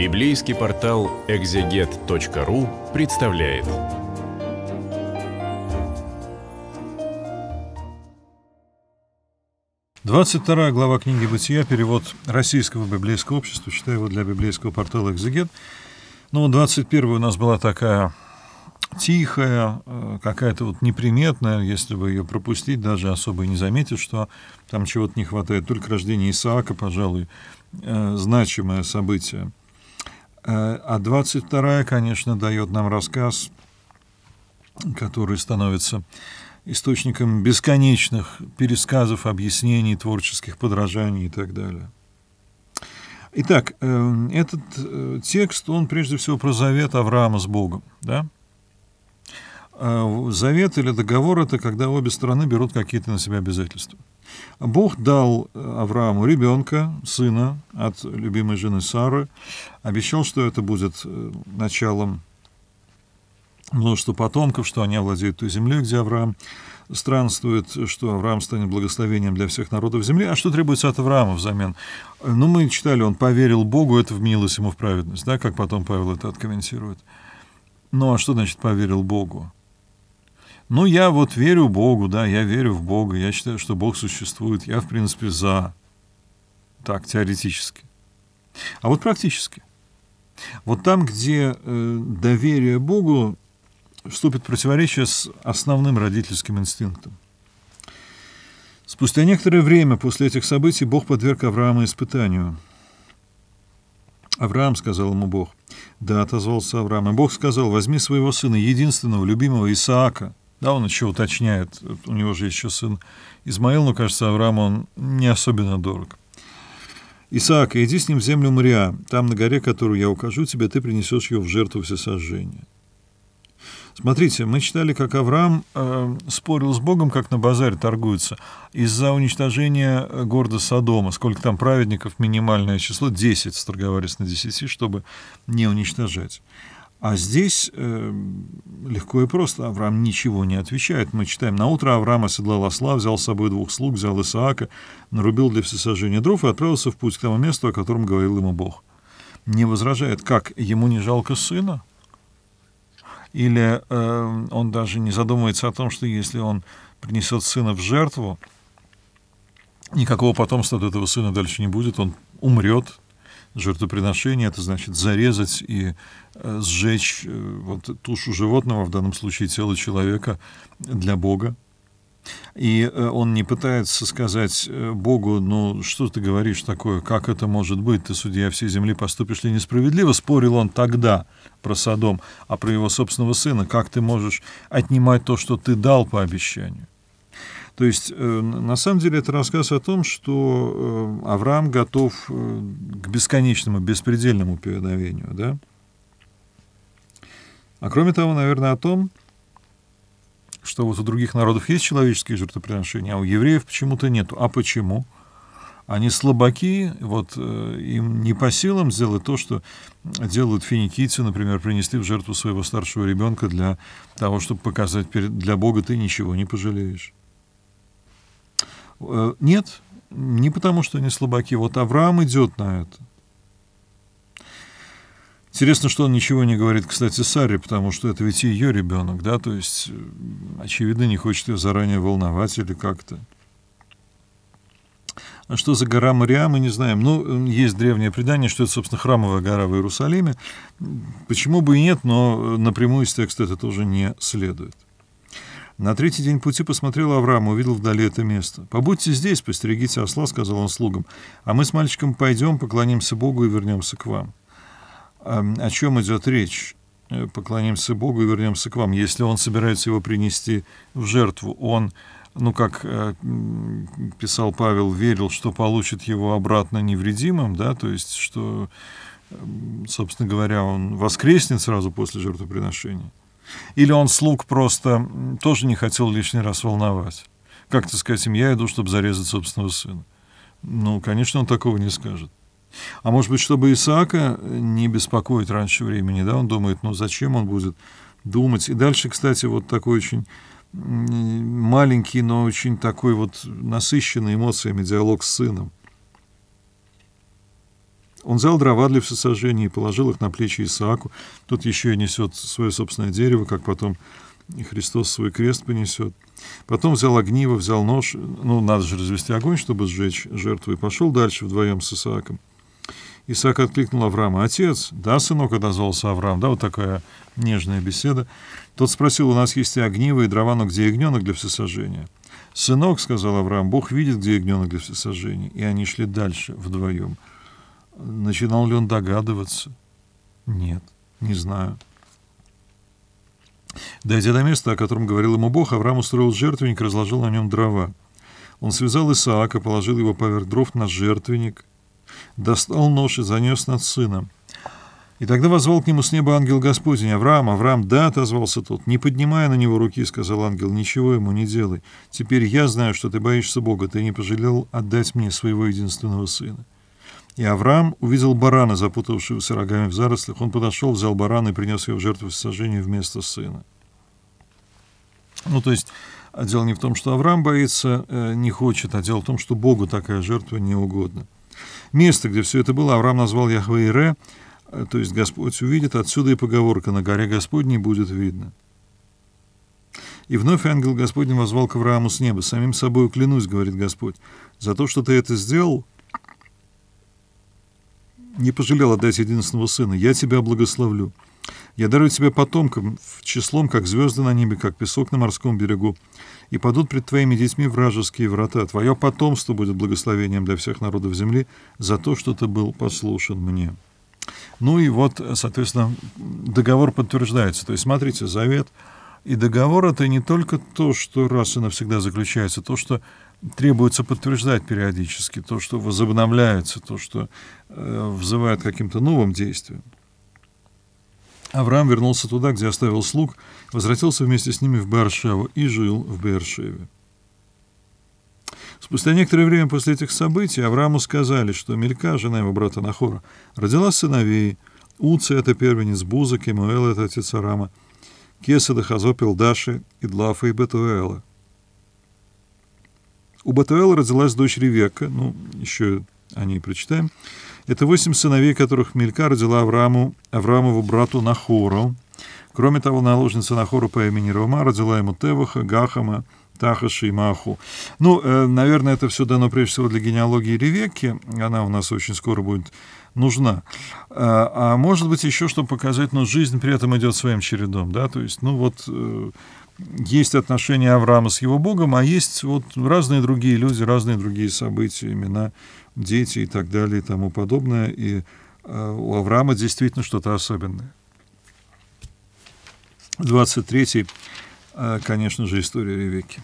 Библейский портал экзегет.ру представляет. Двадцать вторая глава книги «Бытия», перевод Российского библейского общества, читаю его для библейского портала «Экзегет». Ну, 21 у нас была такая тихая, э, какая-то вот неприметная, если бы ее пропустить, даже особо и не заметишь, что там чего-то не хватает. Только рождение Исаака, пожалуй, э, значимое событие Э, а 22 конечно, дает нам рассказ, который становится источником бесконечных пересказов, объяснений, творческих подражаний и так далее. Итак, э, этот э, текст, он прежде всего про завет Авраама с Богом. Да? Завет или договор – это когда обе стороны берут какие-то на себя обязательства. Бог дал э, Аврааму ребенка, сына от любимой жены Сары, обещал, что это будет э, началом множества потомков, что они овладеют той землей, где Авраам странствует, что Авраам станет благословением для всех народов земли. А что требуется от Авраама взамен? Ну, мы читали, он поверил Богу, это вменилось ему в праведность, да, как потом Павел это откомментирует. Ну, а что значит поверил Богу? Ну, я вот верю Богу, да, я верю в Бога, я считаю, что Бог существует, я, в принципе, за. Так, теоретически. А вот практически. Вот там, где э, доверие Богу вступит в противоречие с основным родительским инстинктом. Спустя некоторое время после этих событий Бог подверг Авраама испытанию. «Авраам», — сказал ему Бог, — «да», — отозвался Авраам, и Бог сказал, «возьми своего сына, единственного, любимого Исаака, да, он еще уточняет, у него же еще сын Измаил, но, кажется, Авраам он не особенно дорог. «Исаак, иди с ним в землю Мрия, там на горе, которую я укажу тебе, ты принесешь ее в жертву всесожжения». Смотрите, мы читали, как Авраам э, спорил с Богом, как на базаре торгуется, из-за уничтожения э, города Содома. Сколько там праведников, минимальное число, 10 сторговались на 10, чтобы не уничтожать. А здесь э, Легко и просто. Авраам ничего не отвечает. Мы читаем. на утро Авраам оседлал осла, взял с собой двух слуг, взял Исаака, нарубил для всесожжения дров и отправился в путь к тому месту, о котором говорил ему Бог. Не возражает. Как? Ему не жалко сына? Или э, он даже не задумывается о том, что если он принесет сына в жертву, никакого потомства от этого сына дальше не будет, он умрет, Жертвоприношение — это значит зарезать и э, сжечь э, вот, тушу животного, в данном случае тело человека, для Бога. И э, он не пытается сказать Богу, ну что ты говоришь такое, как это может быть, ты судья всей земли, поступишь ли несправедливо, спорил он тогда про Садом, а про его собственного сына, как ты можешь отнимать то, что ты дал по обещанию. То есть, э, на самом деле, это рассказ о том, что э, Авраам готов э, к бесконечному, беспредельному повиновению, да? А кроме того, наверное, о том, что вот у других народов есть человеческие жертвоприношения, а у евреев почему-то нету. А почему? Они слабаки, вот э, им не по силам сделать то, что делают финикийцы, например, принесли в жертву своего старшего ребенка для того, чтобы показать перед, для Бога ты ничего не пожалеешь. Э, нет, не потому, что они слабаки. Вот Авраам идет на это. Интересно, что он ничего не говорит, кстати, Саре, потому что это ведь ее ребенок, да, то есть, э, очевидно, не хочет ее заранее волновать или как-то. А что за гора Мария, мы не знаем. Ну, э, есть древнее предание, что это, собственно, храмовая гора в Иерусалиме. Почему бы и нет, но напрямую из текста это тоже не следует. На третий день пути посмотрел Авраам, увидел вдали это место. «Побудьте здесь, постерегите осла», — сказал он слугам, «а мы с мальчиком пойдем, поклонимся Богу и вернемся к вам». О чем идет речь? «Э, поклонимся Богу и вернемся к вам. Если он собирается его принести в жертву, он, ну, как э, писал Павел, верил, что получит его обратно невредимым, да, то есть, что, собственно говоря, он воскреснет сразу после жертвоприношения. Или он слуг просто тоже не хотел лишний раз волновать. Как-то сказать им, я иду, чтобы зарезать собственного сына. Ну, конечно, он такого не скажет. А может быть, чтобы Исаака э, не беспокоить раньше времени, да, он думает, ну зачем он будет думать. И дальше, кстати, вот такой очень маленький, но очень такой вот насыщенный эмоциями диалог с сыном. Он взял дрова для всесожжения и положил их на плечи Исааку. Тут еще и несет свое собственное дерево, как потом и Христос свой крест понесет. Потом взял огниво, взял нож. Ну, надо же развести огонь, чтобы сжечь жертву. И пошел дальше вдвоем с Исааком. Исаак откликнул Авраама. «Отец?» «Да, сынок», — отозвался Авраам. Да, вот такая нежная беседа. Тот спросил, у нас есть и огниво, и дрова, но где ягненок для всесожжения? «Сынок», — сказал Авраам, — «Бог видит, где ягненок для всесожжения». И они шли дальше вдвоем. Начинал ли он догадываться? Нет, не знаю. Дойдя до места, о котором говорил ему Бог, Авраам устроил жертвенник и разложил на нем дрова. Он связал Исаака, положил его поверх дров на жертвенник, достал нож и занес над сыном. И тогда возвал к нему с неба ангел Господень, Авраам, Авраам, да, отозвался тот, не поднимая на него руки, сказал ангел, ничего ему не делай. Теперь я знаю, что ты боишься Бога, ты не пожалел отдать мне своего единственного сына. И Авраам увидел барана, запутавшегося рогами в зарослях. Он подошел, взял барана и принес его в жертву сожжению вместо сына. Ну, то есть, а дело не в том, что Авраам боится, э, не хочет, а дело в том, что Богу такая жертва не угодна. Место, где все это было, Авраам назвал Яхве Ире, э, то есть Господь увидит, отсюда и поговорка «на горе Господней будет видно». И вновь ангел Господень возвал к Аврааму с неба. «Самим собой клянусь, — говорит Господь, — за то, что ты это сделал, не пожалел отдать единственного сына. Я тебя благословлю. Я дарю тебе потомкам, числом, как звезды на небе, как песок на морском берегу. И падут пред твоими детьми вражеские врата. Твое потомство будет благословением для всех народов земли за то, что ты был послушен мне». Ну и вот, соответственно, договор подтверждается. То есть, смотрите, завет и договор — это не только то, что раз и навсегда заключается, то, что требуется подтверждать периодически то, что возобновляется, то, что э, вызывает каким-то новым действием. Авраам вернулся туда, где оставил слуг, возвратился вместе с ними в Баршаву и жил в Бершеве. Спустя некоторое время после этих событий Аврааму сказали, что Мелька, жена его брата Нахора, родила сыновей. Уци — это первенец Буза, Кемуэл — это отец Арама, Кеседа, Хазо, Пилдаши, Идлафа и Бетуэла — у Батуэла родилась дочь Ревека, ну, еще о ней прочитаем. Это восемь сыновей, которых Мелька родила Аврааму, Авраамову брату Нахору. Кроме того, наложница Нахору по имени Рома родила ему Теваха, Гахама, Тахаша и Маху. Ну, э, наверное, это все дано прежде всего для генеалогии Ревекки. Она у нас очень скоро будет нужна. А, а может быть, еще, чтобы показать, но ну, жизнь при этом идет своим чередом, да, то есть, ну, вот э, есть отношения Авраама с его Богом, а есть вот разные другие люди, разные другие события, имена, дети и так далее и тому подобное. И э, у Авраама действительно что-то особенное. 23-й, э, конечно же, история Ревеки.